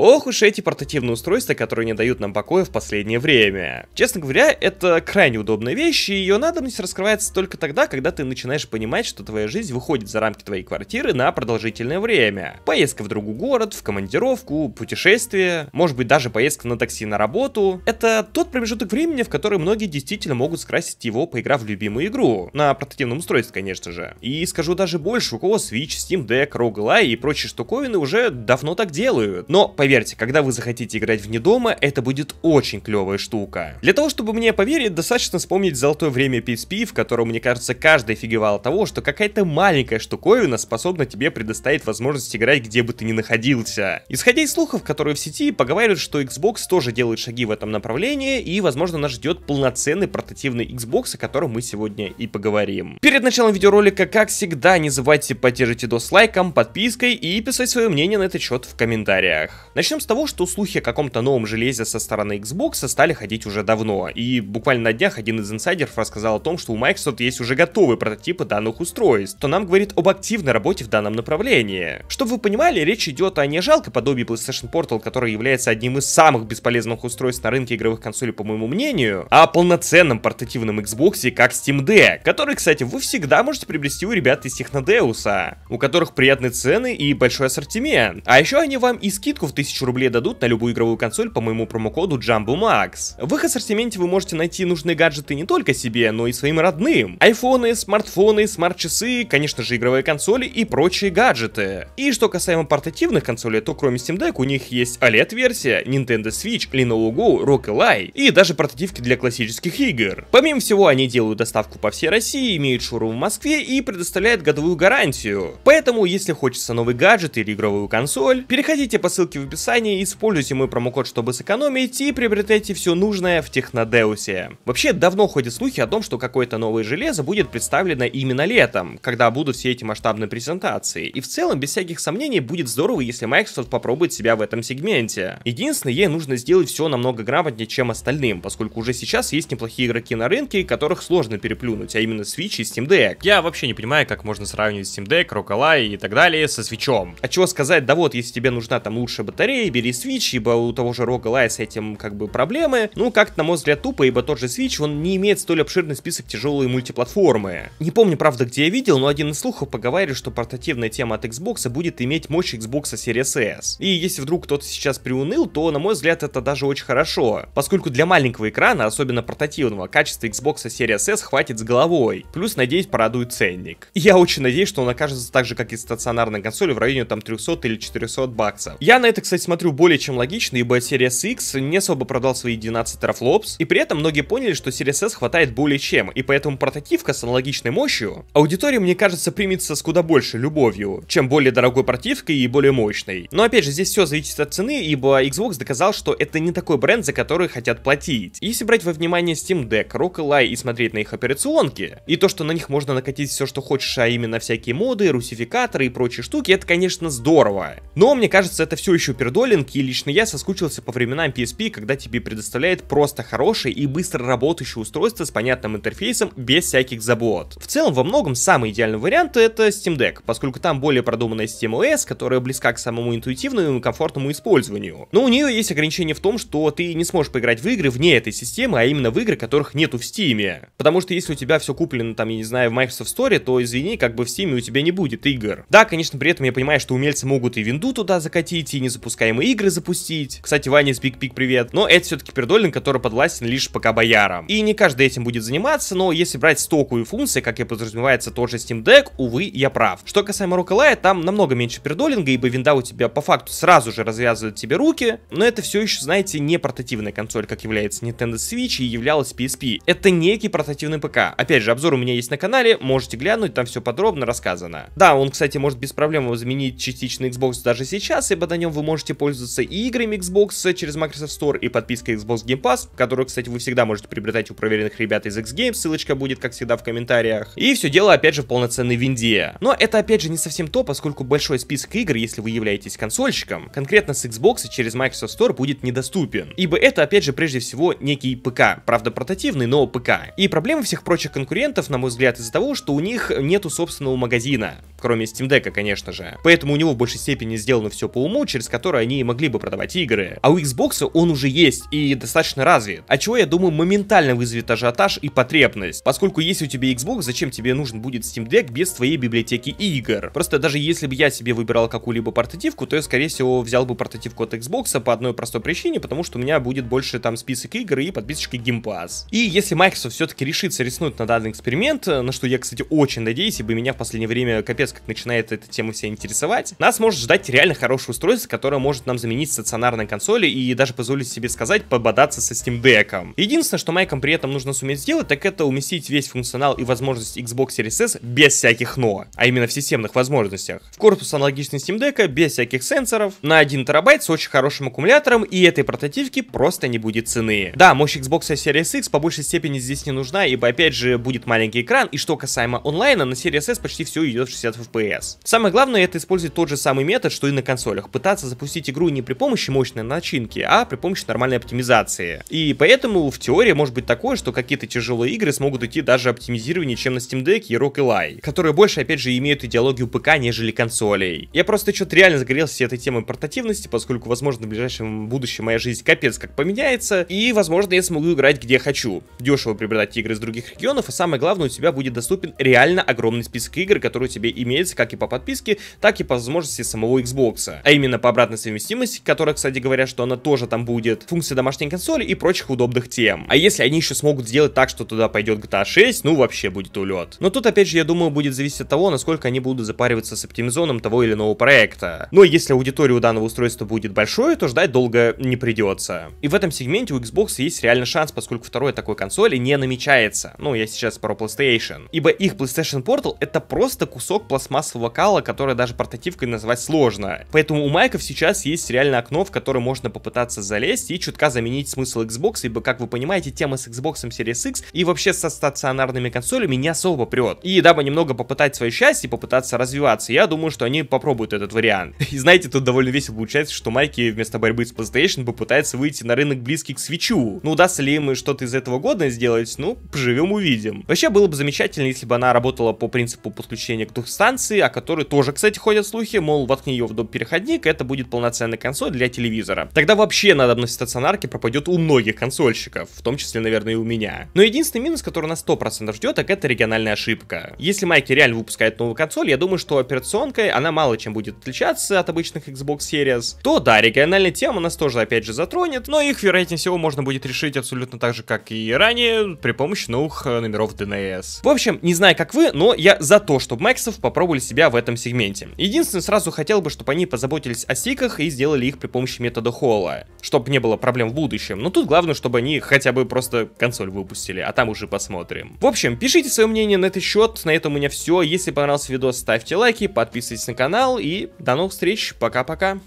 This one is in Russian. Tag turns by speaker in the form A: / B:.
A: Ох уж эти портативные устройства, которые не дают нам покоя в последнее время. Честно говоря, это крайне удобная вещь, и ее надобность раскрывается только тогда, когда ты начинаешь понимать, что твоя жизнь выходит за рамки твоей квартиры на продолжительное время. Поездка в другой город, в командировку, путешествие, может быть даже поездка на такси на работу. Это тот промежуток времени, в который многие действительно могут скрасить его, поиграв в любимую игру. На портативном устройстве, конечно же. И скажу даже больше, у кого Switch, Steam Deck, Roguelike и прочие штуковины уже давно так делают. Но, по Поверьте, когда вы захотите играть вне дома, это будет очень клевая штука. Для того, чтобы мне поверить, достаточно вспомнить золотое время PSP, в котором, мне кажется, каждый офигевал от того, что какая-то маленькая штуковина способна тебе предоставить возможность играть где бы ты ни находился. Исходя из слухов, которые в сети, поговаривают, что Xbox тоже делает шаги в этом направлении, и, возможно, нас ждет полноценный портативный Xbox, о котором мы сегодня и поговорим. Перед началом видеоролика, как всегда, не забывайте поддерживать видос лайком, подпиской и писать свое мнение на этот счет в комментариях. Начнем с того, что слухи о каком-то новом железе со стороны Xbox стали ходить уже давно, и буквально на днях один из инсайдеров рассказал о том, что у Microsoft есть уже готовые прототипы данных устройств, то нам говорит об активной работе в данном направлении. Чтобы вы понимали, речь идет о не жалко подобии PlayStation Portal, который является одним из самых бесполезных устройств на рынке игровых консолей, по моему мнению, а о полноценном портативном Xbox, как Steam Deck, который, кстати, вы всегда можете приобрести у ребят из Технодеуса, у которых приятные цены и большой ассортимент. А еще они вам и скидку в тысячу рублей дадут на любую игровую консоль по моему промокоду JumboMax. В их ассортименте вы можете найти нужные гаджеты не только себе, но и своим родным. Айфоны, смартфоны, смарт-часы, конечно же игровые консоли и прочие гаджеты. И что касаемо портативных консолей, то кроме Steam Deck у них есть OLED-версия, Nintendo Switch, Lenovo Go, Rock Ally и даже портативки для классических игр. Помимо всего, они делают доставку по всей России, имеют шоурум в Москве и предоставляют годовую гарантию. Поэтому, если хочется новый гаджет или игровую консоль, переходите по ссылке в описании, используйте мой промокод, чтобы сэкономить, и приобретайте все нужное в Технодеусе. Вообще, давно ходят слухи о том, что какое-то новое железо будет представлено именно летом, когда будут все эти масштабные презентации. И в целом, без всяких сомнений, будет здорово, если Microsoft попробует себя в этом сегменте. Единственное, ей нужно сделать все намного грамотнее, чем остальным, поскольку уже сейчас есть неплохие игроки на рынке, которых сложно переплюнуть, а именно Switch и Steam Deck. Я вообще не понимаю, как можно сравнивать Steam Deck, Rockalive и так далее со Switch. А чего сказать, да вот, если тебе нужна там лучшая батарея, батареи, бери Switch, ибо у того же Рога Лайт с этим как бы проблемы. Ну, как-то, на мой взгляд, тупо, ибо тот же Switch, он не имеет столь обширный список тяжелой мультиплатформы. Не помню, правда, где я видел, но один из слухов поговаривает, что портативная тема от Xbox будет иметь мощь Xbox Series S. И если вдруг кто-то сейчас приуныл, то, на мой взгляд, это даже очень хорошо, поскольку для маленького экрана, особенно портативного, качества Xbox Series S хватит с головой. Плюс, надеюсь, порадует ценник. И я очень надеюсь, что он окажется так же, как и стационарная консоль, в районе там 300 или 400 баксов. Я на это, кстати, смотрю, более чем логично, ибо Series X не особо продал свои 12 трафлопс, и при этом многие поняли, что Series S хватает более чем, и поэтому прототивка с аналогичной мощью аудитория, мне кажется, примется с куда большей любовью, чем более дорогой противкой и более мощной. Но опять же, здесь все зависит от цены, ибо Xbox доказал, что это не такой бренд, за который хотят платить. Если брать во внимание Steam Deck, Rock Ally и смотреть на их операционки, и то, что на них можно накатить все, что хочешь, а именно всякие моды, русификаторы и прочие штуки, это, конечно, здорово. Но мне кажется, это все еще пердолинг, и лично я соскучился по временам PSP, когда тебе предоставляет просто хорошее и быстро работающее устройство с понятным интерфейсом без всяких забот. В целом, во многом самый идеальный вариант это Steam Deck, поскольку там более продуманная система OS, которая близка к самому интуитивному и комфортному использованию. Но у нее есть ограничение в том, что ты не сможешь поиграть в игры вне этой системы, а именно в игры, которых нету в Steam. Потому что если у тебя все куплено там, я не знаю, в Microsoft Store, то извини, как бы в Steam у тебя не будет игр. Да, конечно, при этом я понимаю, что умельцы могут и винду туда закатить, и не запустить запускаемые игры запустить. Кстати, Ваня из Биг Пик, привет. Но это все-таки пердолин, который подвластен лишь пока боярам. И не каждый этим будет заниматься, но если брать стоковые функции, как и подразумевается тот же Steam Deck, увы, я прав. Что касаемо Роколая, там намного меньше пердолинга, ибо винда у тебя по факту сразу же развязывает тебе руки, но это все еще, знаете, не портативная консоль, как является Nintendo Switch и являлась PSP. Это некий портативный ПК. Опять же, обзор у меня есть на канале, можете глянуть, там все подробно рассказано. Да, он, кстати, может без проблем заменить частично Xbox даже сейчас, ибо на нем вы можете можете пользоваться и играми Xbox через Microsoft Store, и подпиской Xbox Game Pass, которую, кстати, вы всегда можете приобретать у проверенных ребят из X-Games, ссылочка будет, как всегда, в комментариях. И все дело, опять же, в полноценной винде. Но это, опять же, не совсем то, поскольку большой список игр, если вы являетесь консольщиком, конкретно с Xbox через Microsoft Store будет недоступен. Ибо это, опять же, прежде всего, некий ПК. Правда, портативный, но ПК. И проблема всех прочих конкурентов, на мой взгляд, из-за того, что у них нету собственного магазина кроме Steam Deck, конечно же. Поэтому у него в большей степени сделано все по уму, через которое они могли бы продавать игры. А у Xbox он уже есть и достаточно развит. А чего, я думаю, моментально вызовет ажиотаж и потребность. Поскольку если у тебя Xbox, зачем тебе нужен будет Steam Deck без твоей библиотеки игр? Просто даже если бы я себе выбирал какую-либо портативку, то я, скорее всего, взял бы портативку от Xbox по одной простой причине, потому что у меня будет больше там список игр и подписочки Game Pass. И если Microsoft все-таки решится рискнуть на данный эксперимент, на что я, кстати, очень надеюсь, ибо меня в последнее время капец интерес, как начинает эта тема себя интересовать, нас может ждать реально хорошее устройство, которое может нам заменить стационарной консоли и даже позволить себе сказать, пободаться со Steam Deck. Единственное, что майкам при этом нужно суметь сделать, так это уместить весь функционал и возможности Xbox Series S без всяких но, а именно в системных возможностях. В корпус аналогичный Steam Deck, без всяких сенсоров, на 1 терабайт с очень хорошим аккумулятором, и этой прототивки просто не будет цены. Да, мощь Xbox Series X по большей степени здесь не нужна, ибо опять же будет маленький экран, и что касаемо онлайна, на Series S почти все идет в 60 FPS. Самое главное это использовать тот же самый метод, что и на консолях, пытаться запустить игру не при помощи мощной начинки, а при помощи нормальной оптимизации. И поэтому в теории может быть такое, что какие-то тяжелые игры смогут идти даже оптимизированнее, чем на Steam Deck и Rock Ally, которые больше, опять же, имеют идеологию ПК, нежели консолей. Я просто что-то реально загорелся с этой темой портативности, поскольку, возможно, в ближайшем будущем моя жизнь капец как поменяется, и, возможно, я смогу играть где хочу. Дешево приобретать игры из других регионов, а самое главное, у тебя будет доступен реально огромный список игр, которые тебе именно имеется как и по подписке, так и по возможности самого Xbox. А именно по обратной совместимости, которая, кстати говоря, что она тоже там будет, функция домашней консоли и прочих удобных тем. А если они еще смогут сделать так, что туда пойдет GTA 6, ну вообще будет улет. Но тут опять же, я думаю, будет зависеть от того, насколько они будут запариваться с оптимизоном того или иного проекта. Но если аудитория у данного устройства будет большой, то ждать долго не придется. И в этом сегменте у Xbox есть реально шанс, поскольку второй такой консоли не намечается. Ну, я сейчас про PlayStation. Ибо их PlayStation Portal это просто кусок PlayStation пластмассового вокала, которое даже портативкой назвать сложно. Поэтому у майков сейчас есть реально окно, в которое можно попытаться залезть и чутка заменить смысл Xbox, ибо, как вы понимаете, тема с Xbox Series X и вообще со стационарными консолями не особо прет. И дабы немного попытать свое счастье, попытаться развиваться, я думаю, что они попробуют этот вариант. И знаете, тут довольно весело получается, что майки вместо борьбы с PlayStation попытаются выйти на рынок близкий к свечу. Ну, удастся ли им что-то из этого годно сделать? Ну, поживем увидим. Вообще, было бы замечательно, если бы она работала по принципу подключения к 200 станции, о которой тоже, кстати, ходят слухи, мол, воткни ее в доп. переходник, это будет полноценная консоль для телевизора. Тогда вообще надобность стационарки пропадет у многих консольщиков, в том числе, наверное, и у меня. Но единственный минус, который нас 100% ждет, так это региональная ошибка. Если Майки реально выпускает новую консоль, я думаю, что операционкой она мало чем будет отличаться от обычных Xbox Series, то да, региональная тема нас тоже опять же затронет, но их, вероятнее всего, можно будет решить абсолютно так же, как и ранее, при помощи новых э, номеров DNS. В общем, не знаю, как вы, но я за то, чтобы Microsoft поправил попробовали себя в этом сегменте. Единственное, сразу хотел бы, чтобы они позаботились о сиках и сделали их при помощи метода холла, чтобы не было проблем в будущем. Но тут главное, чтобы они хотя бы просто консоль выпустили, а там уже посмотрим. В общем, пишите свое мнение на этот счет, на этом у меня все. Если понравился видос, ставьте лайки, подписывайтесь на канал и до новых встреч, пока-пока.